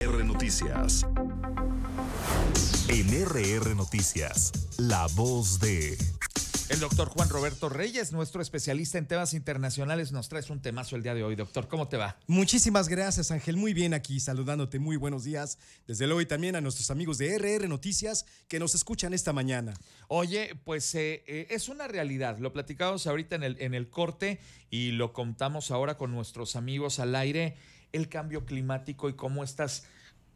RR Noticias. En RR Noticias, la voz de... El doctor Juan Roberto Reyes, nuestro especialista en temas internacionales, nos trae un temazo el día de hoy. Doctor, ¿cómo te va? Muchísimas gracias, Ángel. Muy bien aquí, saludándote. Muy buenos días. Desde luego y también a nuestros amigos de RR Noticias que nos escuchan esta mañana. Oye, pues eh, eh, es una realidad. Lo platicamos ahorita en el, en el corte y lo contamos ahora con nuestros amigos al aire el cambio climático y cómo estas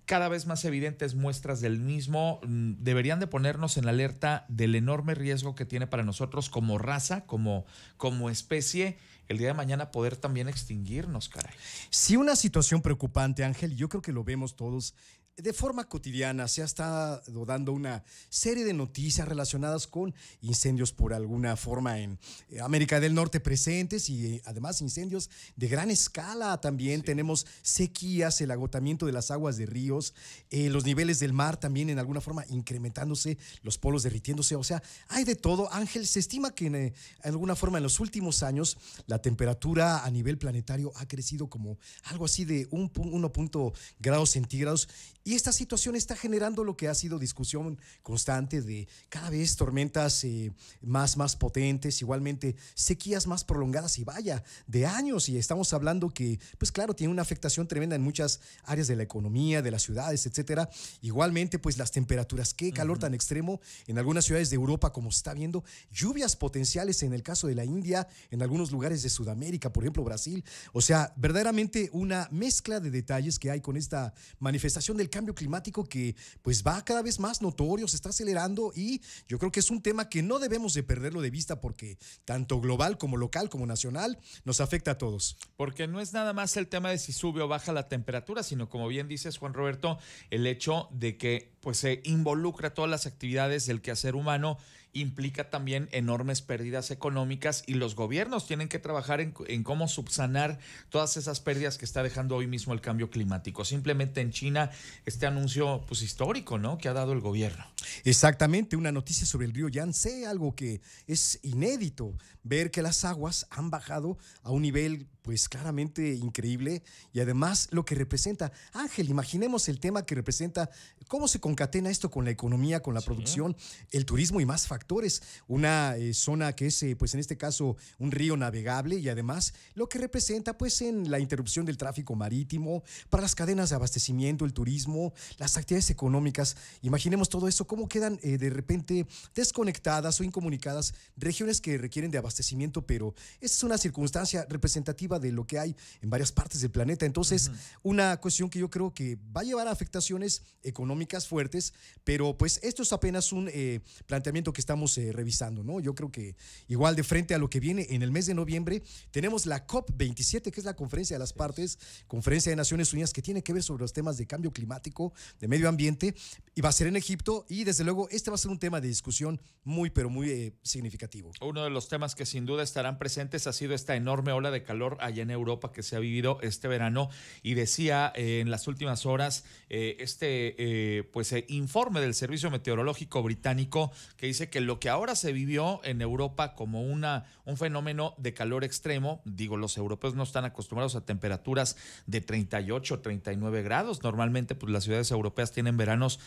cada vez más evidentes muestras del mismo mm, deberían de ponernos en alerta del enorme riesgo que tiene para nosotros como raza, como, como especie, el día de mañana poder también extinguirnos, caray. Sí, una situación preocupante, Ángel, yo creo que lo vemos todos de forma cotidiana se ha estado dando una serie de noticias relacionadas con incendios por alguna forma en eh, América del Norte presentes y eh, además incendios de gran escala también. Tenemos sequías, el agotamiento de las aguas de ríos, eh, los niveles del mar también en alguna forma incrementándose, los polos derritiéndose, o sea, hay de todo. Ángel, se estima que en, alguna forma en los últimos años la temperatura a nivel planetario ha crecido como algo así de 1.1 grados centígrados y esta situación está generando lo que ha sido discusión constante de cada vez tormentas eh, más, más potentes, igualmente sequías más prolongadas y vaya, de años. Y estamos hablando que, pues claro, tiene una afectación tremenda en muchas áreas de la economía, de las ciudades, etcétera. Igualmente, pues las temperaturas, qué calor tan extremo en algunas ciudades de Europa, como se está viendo, lluvias potenciales en el caso de la India, en algunos lugares de Sudamérica, por ejemplo, Brasil. O sea, verdaderamente una mezcla de detalles que hay con esta manifestación del cambio climático que pues va cada vez más notorio, se está acelerando y yo creo que es un tema que no debemos de perderlo de vista porque tanto global como local como nacional nos afecta a todos. Porque no es nada más el tema de si sube o baja la temperatura, sino como bien dices Juan Roberto, el hecho de que pues se involucra todas las actividades del quehacer humano implica también enormes pérdidas económicas y los gobiernos tienen que trabajar en, cómo subsanar todas esas pérdidas que está dejando hoy mismo el cambio climático. Simplemente en China este anuncio pues histórico, ¿no? que ha dado el gobierno. Exactamente, una noticia sobre el río Yangtze, algo que es inédito ver que las aguas han bajado a un nivel pues claramente increíble y además lo que representa. Ángel, imaginemos el tema que representa, cómo se concatena esto con la economía, con la producción, el turismo y más factores una eh, zona que es, eh, pues en este caso, un río navegable y además lo que representa, pues, en la interrupción del tráfico marítimo, para las cadenas de abastecimiento, el turismo, las actividades económicas. Imaginemos todo eso, cómo quedan eh, de repente desconectadas o incomunicadas regiones que requieren de abastecimiento, pero esta es una circunstancia representativa de lo que hay en varias partes del planeta. Entonces, una cuestión que yo creo que va a llevar a afectaciones económicas fuertes, pero pues esto es apenas un planteamiento que está estamos eh, revisando, ¿no? Yo creo que igual de frente a lo que viene en el mes de noviembre, tenemos la COP27, que es la conferencia de las partes, conferencia de Naciones Unidas, que tiene que ver sobre los temas de cambio climático, de medio ambiente, y va a ser en Egipto, y desde luego este va a ser un tema de discusión muy, pero muy eh, significativo. Uno de los temas que sin duda estarán presentes ha sido esta enorme ola de calor allá en Europa que se ha vivido este verano, y decía eh, en las últimas horas este pues informe del Servicio Meteorológico Británico que dice que lo que ahora se vivió en Europa como una, un fenómeno de calor extremo, digo, los europeos no están acostumbrados a temperaturas de 38, 39 grados. Normalmente, pues las ciudades europeas tienen veranos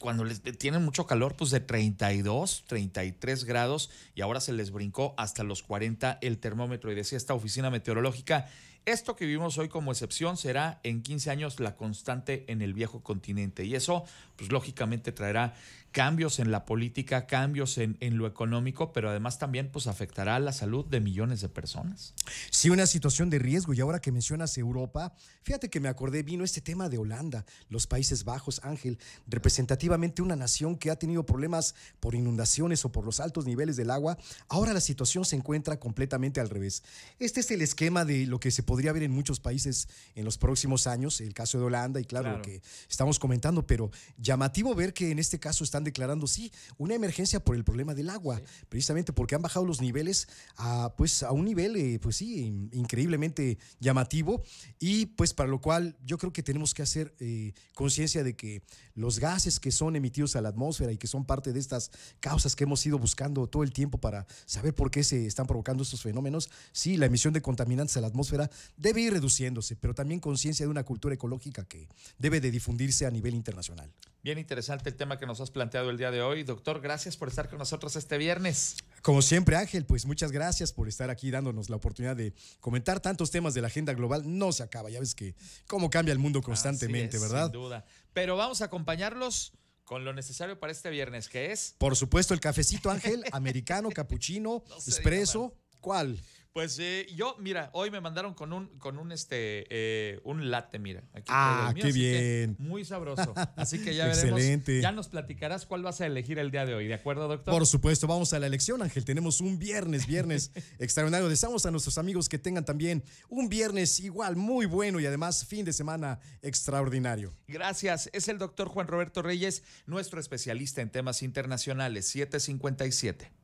cuando les tienen mucho calor, pues de 32, 33 grados y ahora se les brincó hasta los 40 el termómetro. Y decía esta oficina meteorológica esto que vivimos hoy como excepción será en 15 años la constante en el viejo continente y eso pues lógicamente traerá cambios en la política, cambios en, en, lo económico, pero además también pues afectará a la salud de millones de personas. Sí, una situación de riesgo y ahora que mencionas Europa, fíjate que me acordé, vino este tema de Holanda, los Países Bajos, Ángel, representativamente una nación que ha tenido problemas por inundaciones o por los altos niveles del agua, ahora la situación se encuentra completamente al revés. Este es el esquema de lo que se podría podría haber en muchos países en los próximos años, el caso de Holanda y claro, que estamos comentando, pero llamativo ver que en este caso están declarando, sí, una emergencia por el problema del agua, precisamente porque han bajado los niveles a, pues, a un nivel, eh, pues sí, increíblemente llamativo y pues para lo cual yo creo que tenemos que hacer eh, conciencia de que los gases que son emitidos a la atmósfera y que son parte de estas causas que hemos ido buscando todo el tiempo para saber por qué se están provocando estos fenómenos, sí, la emisión de contaminantes a la atmósfera debe ir reduciéndose, pero también conciencia de una cultura ecológica que debe de difundirse a nivel internacional. Bien interesante el tema que nos has planteado el día de hoy. Doctor, gracias por estar con nosotros este viernes. Como siempre, Ángel, pues muchas gracias por estar aquí dándonos la oportunidad de comentar tantos temas de la agenda global. No se acaba, ya ves que cómo cambia el mundo constantemente, ¿verdad? Sin duda. Pero vamos a acompañarlos con lo necesario para este viernes, que es... Por supuesto, el cafecito, Ángel, americano, capuchino, expreso. ¿Cuál? Pues eh, yo, mira, hoy me mandaron con un, con un, este, eh, un latte, mira. ah, qué bien. Muy sabroso. Así que ya veremos. Excelente. Ya nos platicarás cuál vas a elegir el día de hoy, ¿de acuerdo, doctor? Por supuesto, vamos a la elección, Ángel. Tenemos un viernes, viernes extraordinario. Deseamos a nuestros amigos que tengan también un viernes igual muy bueno y además fin de semana extraordinario. Gracias. Es el doctor Juan Roberto Reyes, nuestro especialista en temas internacionales, 757.